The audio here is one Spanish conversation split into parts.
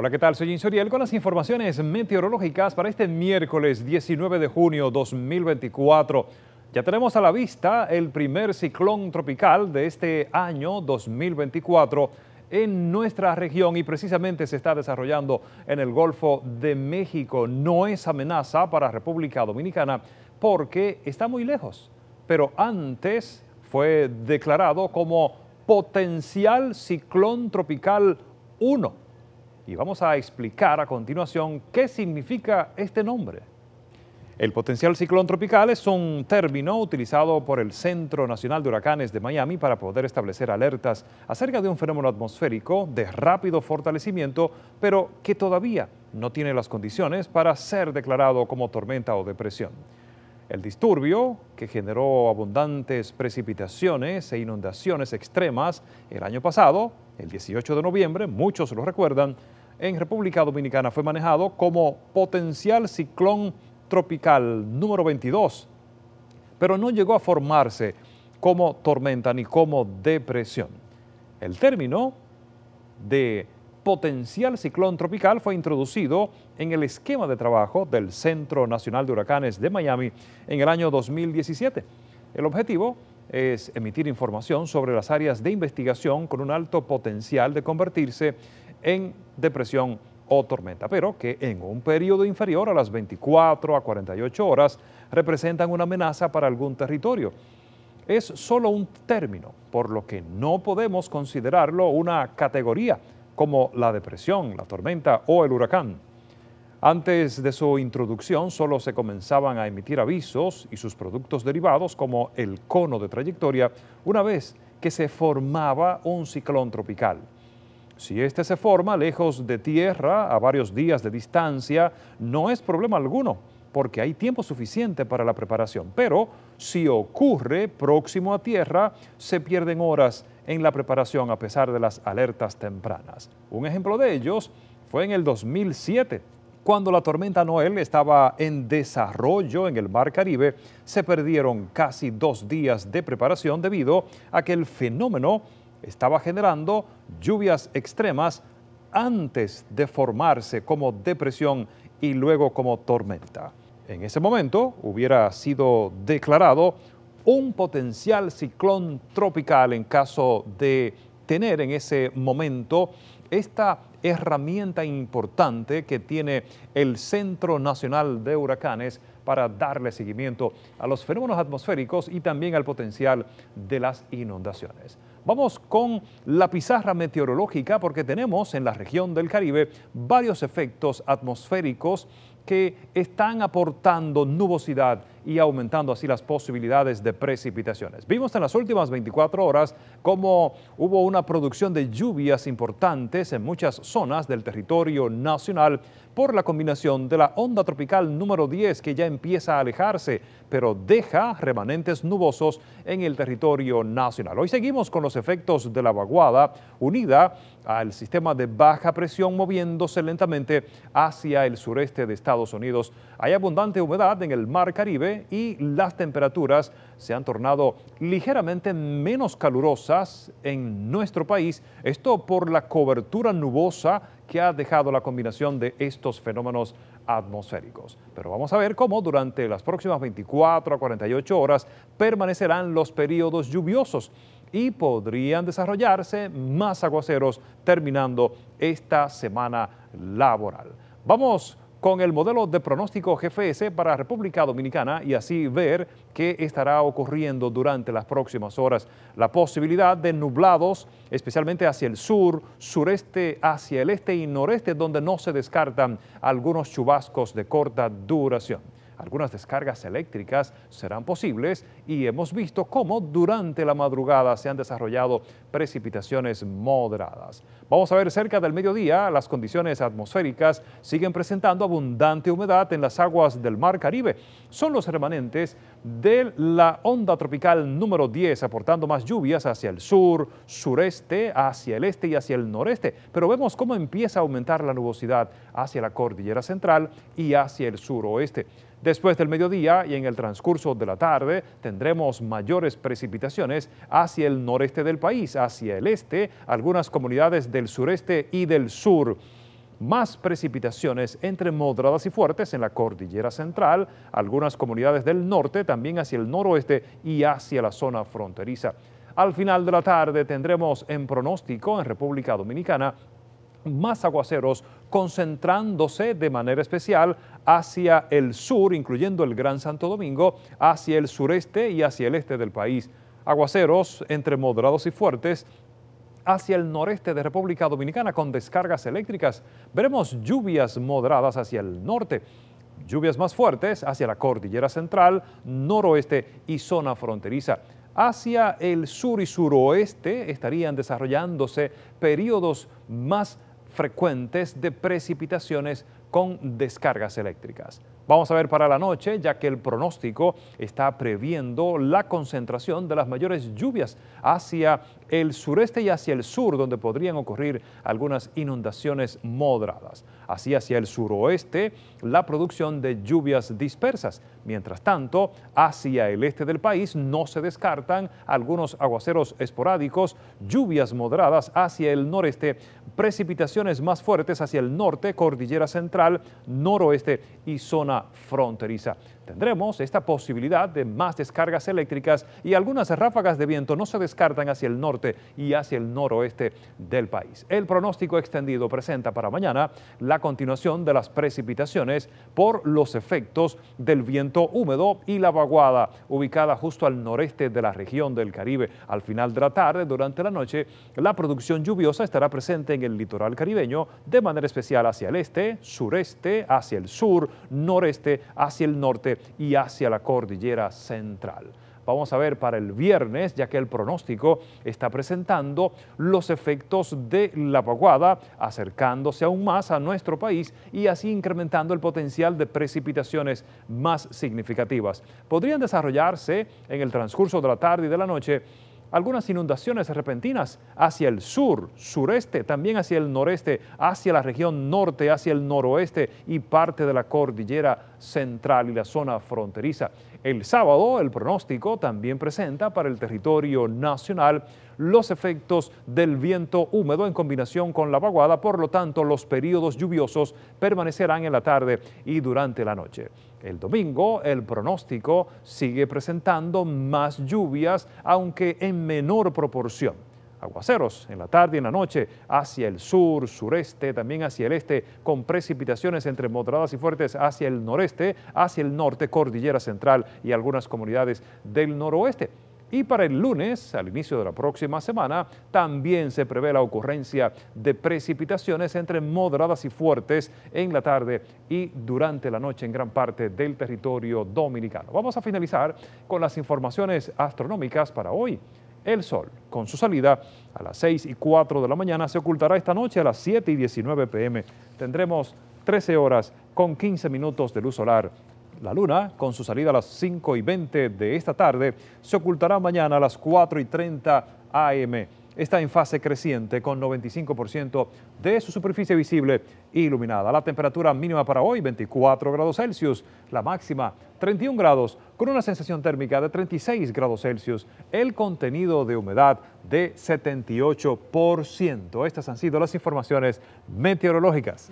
Hola, ¿qué tal? Soy Insuriel con las informaciones meteorológicas para este miércoles 19 de junio 2024. Ya tenemos a la vista el primer ciclón tropical de este año 2024 en nuestra región y precisamente se está desarrollando en el Golfo de México. No es amenaza para República Dominicana porque está muy lejos, pero antes fue declarado como potencial ciclón tropical 1 y vamos a explicar a continuación qué significa este nombre. El potencial ciclón tropical es un término utilizado por el Centro Nacional de Huracanes de Miami para poder establecer alertas acerca de un fenómeno atmosférico de rápido fortalecimiento, pero que todavía no tiene las condiciones para ser declarado como tormenta o depresión. El disturbio, que generó abundantes precipitaciones e inundaciones extremas el año pasado, el 18 de noviembre, muchos lo recuerdan, en República Dominicana fue manejado como potencial ciclón tropical número 22, pero no llegó a formarse como tormenta ni como depresión. El término de potencial ciclón tropical fue introducido en el esquema de trabajo del Centro Nacional de Huracanes de Miami en el año 2017. El objetivo es emitir información sobre las áreas de investigación con un alto potencial de convertirse en depresión o tormenta, pero que en un periodo inferior a las 24 a 48 horas representan una amenaza para algún territorio. Es solo un término, por lo que no podemos considerarlo una categoría como la depresión, la tormenta o el huracán. Antes de su introducción solo se comenzaban a emitir avisos y sus productos derivados como el cono de trayectoria una vez que se formaba un ciclón tropical. Si éste se forma lejos de tierra, a varios días de distancia, no es problema alguno, porque hay tiempo suficiente para la preparación. Pero si ocurre próximo a tierra, se pierden horas en la preparación a pesar de las alertas tempranas. Un ejemplo de ellos fue en el 2007, cuando la tormenta Noel estaba en desarrollo en el Mar Caribe, se perdieron casi dos días de preparación debido a que el fenómeno estaba generando lluvias extremas antes de formarse como depresión y luego como tormenta. En ese momento hubiera sido declarado un potencial ciclón tropical en caso de tener en ese momento esta herramienta importante que tiene el Centro Nacional de Huracanes para darle seguimiento a los fenómenos atmosféricos y también al potencial de las inundaciones. Vamos con la pizarra meteorológica porque tenemos en la región del Caribe varios efectos atmosféricos que están aportando nubosidad y aumentando así las posibilidades de precipitaciones. Vimos en las últimas 24 horas cómo hubo una producción de lluvias importantes en muchas zonas del territorio nacional por la combinación de la onda tropical número 10 que ya empieza a alejarse, pero deja remanentes nubosos en el territorio nacional. Hoy seguimos con los efectos de la vaguada unida al sistema de baja presión moviéndose lentamente hacia el sureste de Estados Unidos. Hay abundante humedad en el Mar Caribe y las temperaturas se han tornado ligeramente menos calurosas en nuestro país, esto por la cobertura nubosa que ha dejado la combinación de estos fenómenos atmosféricos. Pero vamos a ver cómo durante las próximas 24 a 48 horas permanecerán los periodos lluviosos y podrían desarrollarse más aguaceros terminando esta semana laboral. Vamos con el modelo de pronóstico GFS para República Dominicana y así ver qué estará ocurriendo durante las próximas horas. La posibilidad de nublados, especialmente hacia el sur, sureste, hacia el este y noreste, donde no se descartan algunos chubascos de corta duración algunas descargas eléctricas serán posibles y hemos visto cómo durante la madrugada se han desarrollado precipitaciones moderadas. Vamos a ver cerca del mediodía, las condiciones atmosféricas siguen presentando abundante humedad en las aguas del Mar Caribe. Son los remanentes de la onda tropical número 10, aportando más lluvias hacia el sur, sureste, hacia el este y hacia el noreste. Pero vemos cómo empieza a aumentar la nubosidad hacia la cordillera central y hacia el suroeste. Después del mediodía y en el transcurso de la tarde tendremos mayores precipitaciones hacia el noreste del país, hacia el este, algunas comunidades del sureste y del sur más precipitaciones entre moderadas y fuertes en la cordillera central, algunas comunidades del norte, también hacia el noroeste y hacia la zona fronteriza. Al final de la tarde tendremos en pronóstico en República Dominicana más aguaceros concentrándose de manera especial hacia el sur, incluyendo el Gran Santo Domingo, hacia el sureste y hacia el este del país. Aguaceros entre moderados y fuertes hacia el noreste de República Dominicana con descargas eléctricas. Veremos lluvias moderadas hacia el norte. Lluvias más fuertes hacia la cordillera central, noroeste y zona fronteriza. Hacia el sur y suroeste estarían desarrollándose periodos más frecuentes de precipitaciones con descargas eléctricas. Vamos a ver para la noche, ya que el pronóstico está previendo la concentración de las mayores lluvias hacia el sureste y hacia el sur, donde podrían ocurrir algunas inundaciones moderadas. Así hacia el suroeste, la producción de lluvias dispersas. Mientras tanto, hacia el este del país no se descartan algunos aguaceros esporádicos, lluvias moderadas hacia el noreste, precipitaciones más fuertes hacia el norte, cordillera central, noroeste y zona fronte, Risa, Tendremos esta posibilidad de más descargas eléctricas y algunas ráfagas de viento no se descartan hacia el norte y hacia el noroeste del país. El pronóstico extendido presenta para mañana la continuación de las precipitaciones por los efectos del viento húmedo y la vaguada ubicada justo al noreste de la región del Caribe. Al final de la tarde, durante la noche, la producción lluviosa estará presente en el litoral caribeño de manera especial hacia el este, sureste, hacia el sur, noreste, hacia el norte y hacia la cordillera central. Vamos a ver para el viernes, ya que el pronóstico está presentando los efectos de la vaguada, acercándose aún más a nuestro país y así incrementando el potencial de precipitaciones más significativas. Podrían desarrollarse en el transcurso de la tarde y de la noche algunas inundaciones repentinas hacia el sur, sureste, también hacia el noreste, hacia la región norte, hacia el noroeste y parte de la cordillera central y la zona fronteriza. El sábado, el pronóstico también presenta para el territorio nacional los efectos del viento húmedo en combinación con la vaguada, por lo tanto los periodos lluviosos permanecerán en la tarde y durante la noche. El domingo el pronóstico sigue presentando más lluvias, aunque en menor proporción aguaceros en la tarde y en la noche hacia el sur, sureste, también hacia el este, con precipitaciones entre moderadas y fuertes hacia el noreste, hacia el norte, cordillera central y algunas comunidades del noroeste. Y para el lunes, al inicio de la próxima semana, también se prevé la ocurrencia de precipitaciones entre moderadas y fuertes en la tarde y durante la noche en gran parte del territorio dominicano. Vamos a finalizar con las informaciones astronómicas para hoy. El sol, con su salida a las 6 y 4 de la mañana, se ocultará esta noche a las 7 y 19 pm. Tendremos 13 horas con 15 minutos de luz solar. La luna, con su salida a las 5 y 20 de esta tarde, se ocultará mañana a las 4 y 30 am está en fase creciente con 95% de su superficie visible iluminada. La temperatura mínima para hoy 24 grados Celsius, la máxima 31 grados con una sensación térmica de 36 grados Celsius, el contenido de humedad de 78%. Estas han sido las informaciones meteorológicas.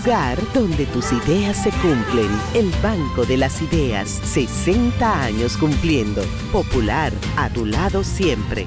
lugar donde tus ideas se cumplen. El Banco de las Ideas, 60 años cumpliendo. Popular, a tu lado siempre.